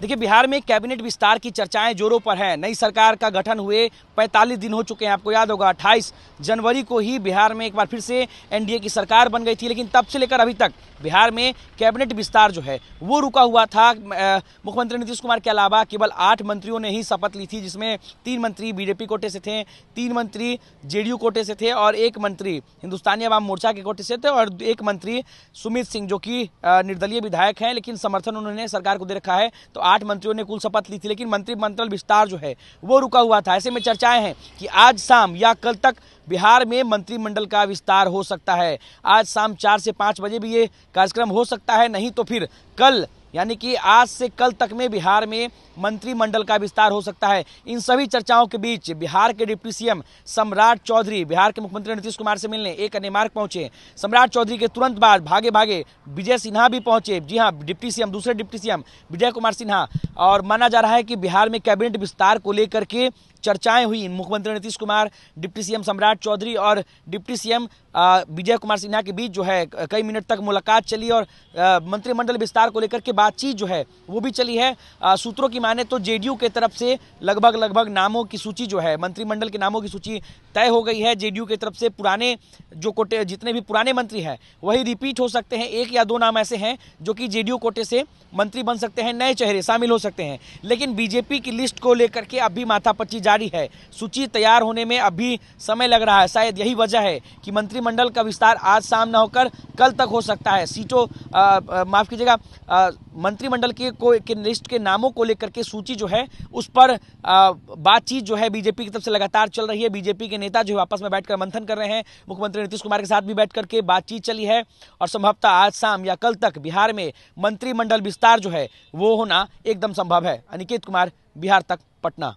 देखिए बिहार में कैबिनेट विस्तार की चर्चाएं जोरों पर हैं नई सरकार का गठन हुए 45 दिन हो चुके हैं आपको याद होगा 28 जनवरी को ही बिहार में एक बार फिर से एनडीए की सरकार बन गई थी लेकिन तब से लेकर अभी तक बिहार में कैबिनेट विस्तार जो है वो रुका हुआ था मुख्यमंत्री नीतीश कुमार के अलावा केवल आठ मंत्रियों ने ही शपथ ली थी जिसमें तीन मंत्री बीजेपी कोटे से थे तीन मंत्री जेडीयू कोटे से थे और एक मंत्री हिंदुस्तानी आवाम मोर्चा के कोटे से थे और एक मंत्री सुमित सिंह जो कि निर्दलीय विधायक हैं लेकिन समर्थन उन्होंने सरकार को दे रखा है तो आठ मंत्रियों ने कुल शपथ ली थी लेकिन मंत्रिमंडल विस्तार जो है वो रुका हुआ था ऐसे में चर्चाएं हैं कि आज शाम या कल तक बिहार में मंत्रिमंडल का विस्तार हो सकता है आज शाम चार से पाँच बजे भी ये कार्यक्रम हो सकता है नहीं तो फिर कल यानी कि आज से कल तक में बिहार में मंत्रिमंडल का विस्तार हो सकता है इन सभी चर्चाओं के बीच बिहार के डिप्टी सीएम सम्राट चौधरी बिहार के मुख्यमंत्री नीतीश कुमार से मिलने एक अन्य मार्ग पहुंचे सम्राट चौधरी के तुरंत बाद भागे भागे विजय सिन्हा भी पहुंचे जी हाँ डिप्टी सीएम दूसरे डिप्टी सीएम विजय कुमार सिन्हा और माना जा रहा है कि बिहार में कैबिनेट विस्तार को लेकर के चर्चाएं हुई मुख्यमंत्री नीतीश कुमार डिप्टी सीएम सम्राट चौधरी और डिप्टी सीएम विजय कुमार सिन्हा के बीच जो है कई मिनट तक मुलाकात चली और मंत्रिमंडल विस्तार को लेकर के बातचीत जो है वो भी चली है सूत्रों की माने तो जेडीयू के तरफ से लगभग लगभग नामों की सूची जो है मंत्रिमंडल के नामों की सूची तय हो गई है जेडीयू की तरफ से पुराने जो कोटे जितने भी पुराने मंत्री हैं वही रिपीट हो सकते हैं एक या दो नाम ऐसे हैं जो कि जेडीयू कोटे से मंत्री बन सकते हैं नए चेहरे शामिल हो सकते हैं लेकिन बीजेपी की लिस्ट को लेकर के अभी माथापच्ची जारी है सूची तैयार होने में अभी समय लग रहा है शायद यही वजह है कि मंत्रिमंडल का विस्तार आज शाम न होकर कल तक हो सकता है सीटों माफ़ कीजिएगा मंत्रिमंडल के को के लिस्ट के नामों को लेकर के सूची जो है उस पर बातचीत जो है बीजेपी की तरफ से लगातार चल रही है बीजेपी के नेता जो है आपस में बैठकर मंथन कर रहे हैं मुख्यमंत्री नीतीश कुमार के साथ भी बैठ करके बातचीत चली है और संभवतः आज शाम या कल तक बिहार में मंत्रिमंडल विस्तार जो है वो होना एकदम संभव है अनिकेत कुमार बिहार तक पटना